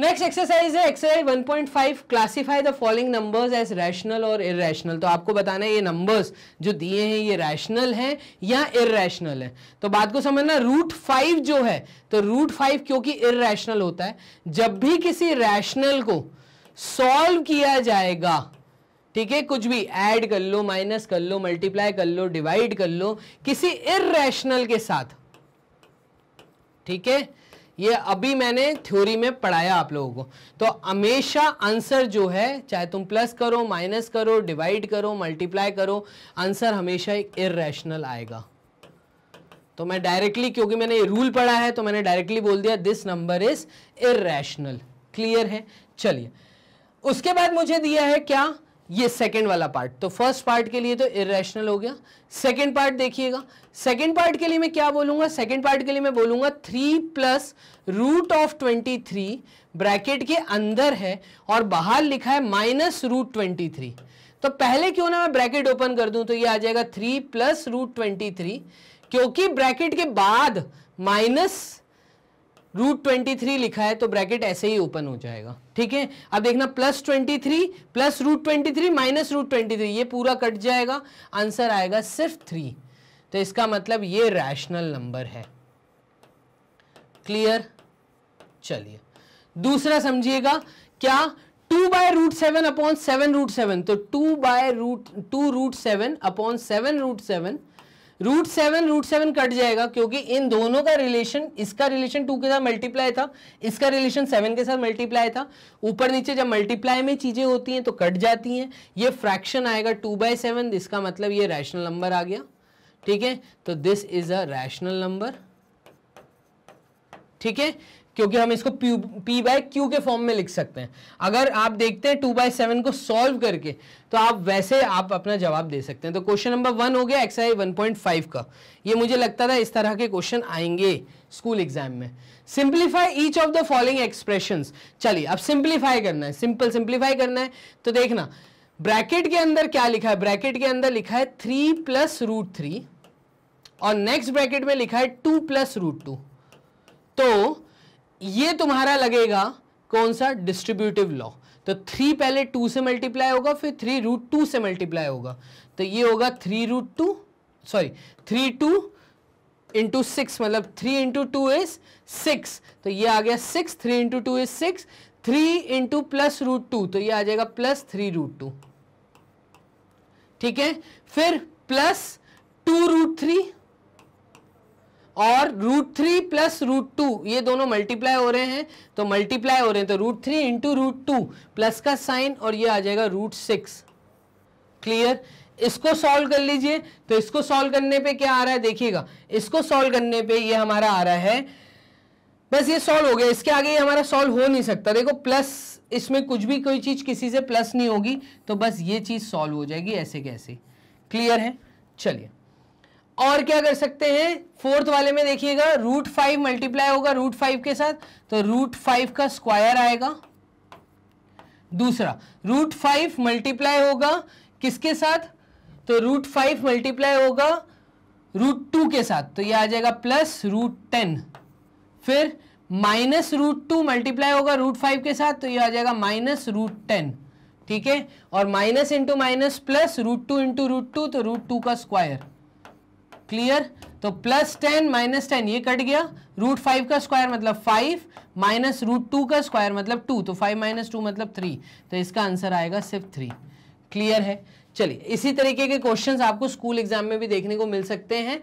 next exercise है exercise 1.5 classify the following numbers as rational और irrational तो आपको बताना है ये नंबर्स जो दिए हैं ये रैशनल हैं या इरेशनल हैं तो बात को समझना रूट फाइव जो है तो रूट फाइव क्योंकि इरेशनल होता है जब भी किसी रैशनल को सॉल्व किया जाएगा ठीक है कुछ भी ऐड कर लो माइनस कर लो मल्टीप्लाई कर लो डिवाइड कर लो किसी इरेशनल के साथ ठीक है ये अभी मैंने थ्योरी में पढ़ाया आप लोगों को तो हमेशा आंसर जो है चाहे तुम प्लस करो माइनस करो डिवाइड करो मल्टीप्लाई करो आंसर हमेशा एक इरेशनल आएगा तो मैं डायरेक्टली क्योंकि मैंने ये रूल पढ़ा है तो मैंने डायरेक्टली बोल दिया this number is irrational clear है चलिए उसके बाद मुझे दिया है क्या ये सेकेंड वाला पार्ट तो फर्स्ट पार्ट के लिए तो इेशनल हो गया सेकेंड पार्ट देखिएगा सेकेंड पार्ट के लिए मैं क्या बोलूंगा सेकेंड पार्ट के लिए मैं बोलूंगा three plus root of twenty three bracket के अंदर है और बाहर लिखा है माइनस रूट ट्वेंटी थ्री तो पहले क्यों ना मैं ब्रैकेट ओपन कर दूं तो ये आ जाएगा three plus root twenty three क्योंकि ब्रैकेट के बाद माइनस रूट ट्वेंटी थ्री लिखा है तो ब्रैकेट ऐसे ही ओपन हो जाएगा ठीक है अब देखना plus twenty three plus root twenty three minus root twenty three ये पूरा कट जाएगा आंसर आएगा सिर्फ थ्री तो इसका मतलब ये रैशनल नंबर है क्लियर चलिए दूसरा समझिएगा क्या two by root seven upon seven root seven तो two by root two root seven upon seven root seven root seven root seven cut जाएगा क्योंकि इन दोनों का रिलेशन इसका रिलेशन टू के साथ मल्टीप्लाई था इसका रिलेशन सेवन के साथ मल्टीप्लाई था ऊपर नीचे जब मल्टीप्लाई में चीज़ें होती हैं तो कट जाती हैं ये फ्रैक्शन आएगा टू बाई सेवन इसका मतलब ये रैशनल नंबर आ गया ठीक है तो this is a rational number ठीक है क्योंकि हम इसको पी बाय क्यू के फॉर्म में लिख सकते हैं अगर आप देखते हैं टू बाय सेवन को सॉल्व करके तो आप वैसे आप अपना जवाब दे सकते हैं तो क्वेश्चन नंबर वन हो गया आई वन पॉइंट फाइव का ये मुझे लगता था इस तरह के क्वेश्चन आएंगे स्कूल एग्जाम में simplify each of the following expression चलिए अब सिंप्लीफाई करना है सिंपल सिंप्लीफाई करना है तो देखना ब्रैकेट के अंदर क्या लिखा है ब्रैकेट के अंदर लिखा है थ्री प्लस रूट थ्री और नेक्स्ट ब्रैकेट में लिखा है टू प्लस रूट टू तो ये तुम्हारा लगेगा कौन सा डिस्ट्रीब्यूटिव लॉ तो थ्री पहले टू से मल्टीप्लाई होगा फिर थ्री रूट टू से मल्टीप्लाई होगा तो ये होगा three root two sorry three two into six मतलब three into two is six तो ये आ गया six three into two is six three into plus root two तो ये आ जाएगा प्लस थ्री रूट टू ठीक है फिर प्लस टू रूट थ्री और root three plus root two ये दोनों मल्टीप्लाई हो रहे हैं तो मल्टीप्लाई हो रहे हैं तो root three into root two plus का साइन और ये आ जाएगा रूट सिक्स क्लियर इसको सॉल्व कर लीजिए तो इसको सॉल्व करने पे क्या आ रहा है देखिएगा इसको सॉल्व करने पे ये हमारा आ रहा है बस ये सॉल्व हो गया इसके आगे ये हमारा सॉल्व हो नहीं सकता देखो प्लस इसमें कुछ भी कोई चीज़ किसी से प्लस नहीं होगी तो बस ये चीज़ सॉल्व हो जाएगी ऐसे कैसे क्लियर है चलिए और क्या कर सकते हैं फोर्थ वाले में देखिएगा रूट फाइव मल्टीप्लाई होगा रूट फाइव के साथ तो रूट फाइव का स्क्वायर आएगा दूसरा रूट फाइव मल्टीप्लाई होगा किसके साथ तो रूट फाइव मल्टीप्लाई होगा रूट टू के साथ तो ये आ जाएगा प्लस रूट टेन फिर माइनस रूट टू मल्टीप्लाई होगा रूट फाइव के साथ तो ये आ जाएगा माइनस रूट टेन ठीक है और minus into minus plus root two into root two तो रूट टू का स्क्वायर क्लियर तो प्लस टेन माइनस टेन ये कट गया रूट फाइव का स्क्वायर मतलब फाइव माइनस रूट टू का स्क्वायर मतलब टू तो फाइव माइनस टू मतलब थ्री तो इसका आंसर आएगा सिर्फ थ्री क्लियर है चलिए इसी तरीके के क्वेश्चंस आपको स्कूल एग्जाम में भी देखने को मिल सकते हैं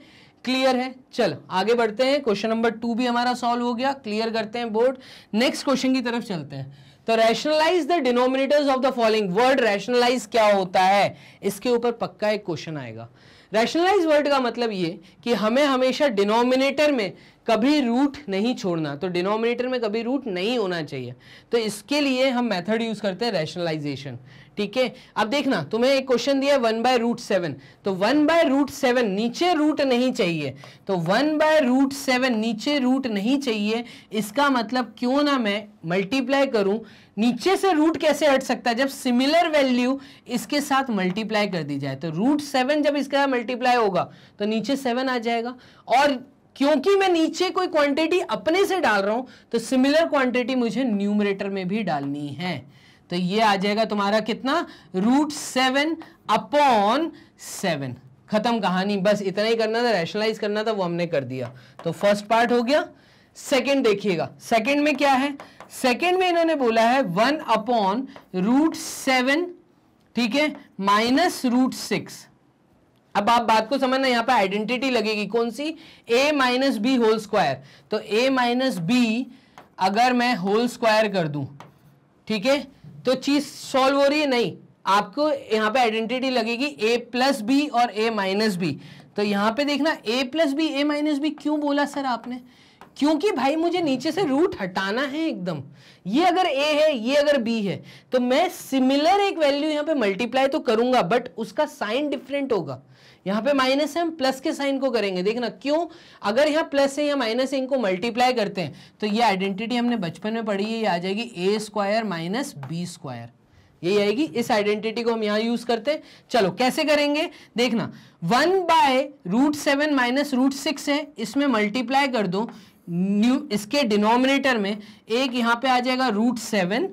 क्लियर है चल आगे बढ़ते हैं क्वेश्चन नंबर टू भी हमारा सॉल्व हो गया क्लियर करते हैं बोर्ड नेक्स्ट क्वेश्चन की तरफ चलते हैं तो rationalise the denominators of the following word rationalise क्या होता है इसके ऊपर पक्का एक क्वेश्चन आएगा रैशनलाइज वर्ड का मतलब ये कि हमें हमेशा डिनोमिनेटर में कभी रूट नहीं छोड़ना तो डिनोमिनेटर में कभी रूट नहीं होना चाहिए तो इसके लिए हम मेथड यूज़ करते हैं रैशनलाइजेशन ठीक है अब देखना तुम्हें एक क्वेश्चन दिया वन बाय रूट सेवन तो वन बाय रूट सेवन नीचे रूट नहीं चाहिए तो वन बाय रूट सेवन नीचे रूट नहीं चाहिए इसका मतलब क्यों ना मैं मल्टीप्लाई करूं नीचे से रूट कैसे हट सकता है जब सिमिलर वैल्यू इसके साथ मल्टीप्लाई कर दी जाए तो रूट सेवन जब इसका मल्टीप्लाई होगा तो नीचे सेवन आ जाएगा और क्योंकि मैं नीचे कोई क्वांटिटी अपने से डाल रहा हूं तो सिमिलर क्वांटिटी मुझे न्यूमरेटर में भी डालनी है तो ये आ जाएगा तुम्हारा कितना रूट सेवन अपॉन सेवन खत्म कहानी बस इतना ही करना था रैशनलाइज करना था वो हमने कर दिया तो फर्स्ट पार्ट हो गया सेकेंड देखिएगा सेकेंड में क्या है सेकेंड में इन्होंने बोला है वन अपॉन रूट सेवन ठीक है माइनस रूट सिक्स अब आप बात को समझना यहाँ पर आइडेंटिटी लगेगी कौन सी a minus B whole square तो a माइनस बी अगर मैं होल स्क्वायर कर दूं ठीक है तो चीज सॉल्व हो रही है नहीं आपको यहाँ पे आइडेंटिटी लगेगी a प्लस बी और a माइनस बी तो यहाँ पे देखना a plus B A minus B क्यों बोला सर आपने क्योंकि भाई मुझे नीचे से रूट हटाना है एकदम ये अगर ए है ये अगर बी है तो मैं सिमिलर एक वैल्यू यहाँ पे मल्टीप्लाई तो करूंगा बट उसका साइन डिफरेंट होगा यहां पे माइनस है हम प्लस के साइन को करेंगे देखना क्यों अगर यहां प्लस है या माइनस है इनको मल्टीप्लाई करते हैं तो ये आइडेंटिटी हमने बचपन में पढ़ी है ये आ जाएगी A square minus B square यही आएगी इस आइडेंटिटी को हम यहां यूज करते हैं चलो कैसे करेंगे देखना one by root seven minus root six है इसमें मल्टीप्लाई कर दो न्यू इसके डिनोमिनेटर में एक यहां पे आ जाएगा root seven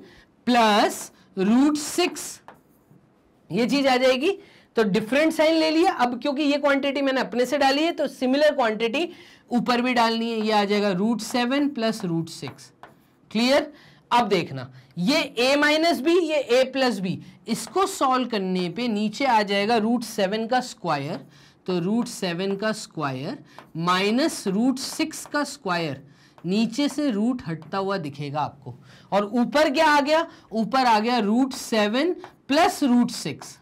plus root six ये चीज आ जाएगी तो डिफरेंट साइन ले लिया अब क्योंकि ये क्वांटिटी मैंने अपने से डाली है तो सिमिलर क्वांटिटी ऊपर भी डालनी है ये आ जाएगा root seven plus root six clear अब देखना ये a माइनस बी ये a प्लस बी इसको सॉल्व करने पे नीचे आ जाएगा रूट सेवन का स्क्वायर तो रूट सेवन का स्क्वायर माइनस रूट सिक्स का स्क्वायर नीचे से रूट हटता हुआ दिखेगा आपको और ऊपर क्या आ गया ऊपर आ गया root seven plus root six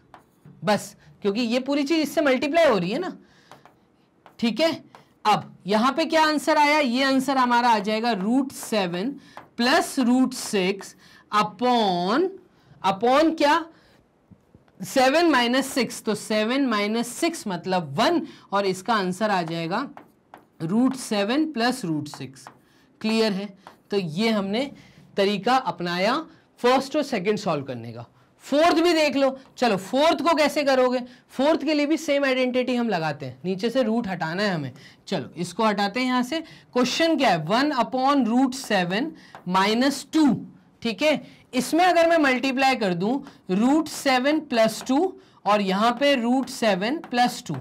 बस क्योंकि ये पूरी चीज़ इससे मल्टीप्लाई हो रही है ना ठीक है अब यहां पे क्या आंसर आया ये आंसर हमारा आ जाएगा root seven plus root six upon upon क्या सेवन माइनस सिक्स तो सेवन माइनस सिक्स मतलब वन और इसका आंसर आ जाएगा root seven plus root six clear है तो ये हमने तरीका अपनाया फर्स्ट और सेकंड सॉल्व करने का फोर्थ भी देख लो चलो फोर्थ को कैसे करोगे फोर्थ के लिए भी सेम आइडेंटिटी हम लगाते हैं नीचे से रूट हटाना है हमें चलो इसको हटाते हैं यहाँ से क्वेश्चन क्या है one upon root seven minus two ठीक है इसमें अगर मैं मल्टीप्लाई कर दूं रूट सेवन प्लस टू और यहां पे रूट सेवन प्लस टू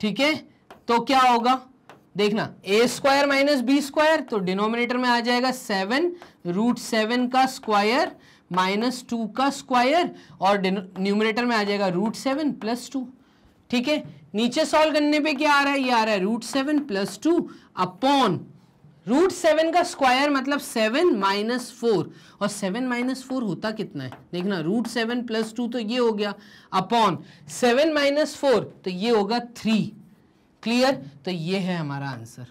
ठीक है तो क्या होगा देखना A square minus B square तो डिनोमिनेटर में आ जाएगा सेवन रूट सेवन का स्क्वायर माइनस टू का स्क्वायर और न्यूमिनेटर में आ जाएगा रूट सेवन प्लस टू ठीक है नीचे सॉल्व करने पे क्या आ रहा है ये आ रहा है root seven plus two upon root seven का स्क्वायर मतलब सेवन माइनस फोर और सेवन माइनस फोर होता कितना है देखना रूट सेवन प्लस टू तो ये हो गया अपॉन सेवन माइनस फोर तो ये होगा थ्री क्लियर तो ये है हमारा आंसर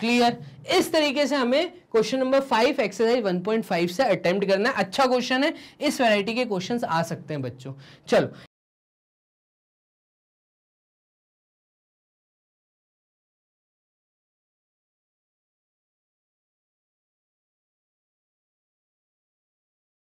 क्लियर इस तरीके से हमें question number five exercise one point five से अटेम्प्ट करना है अच्छा क्वेश्चन है इस वैरायटी के क्वेश्चंस आ सकते हैं बच्चों चलो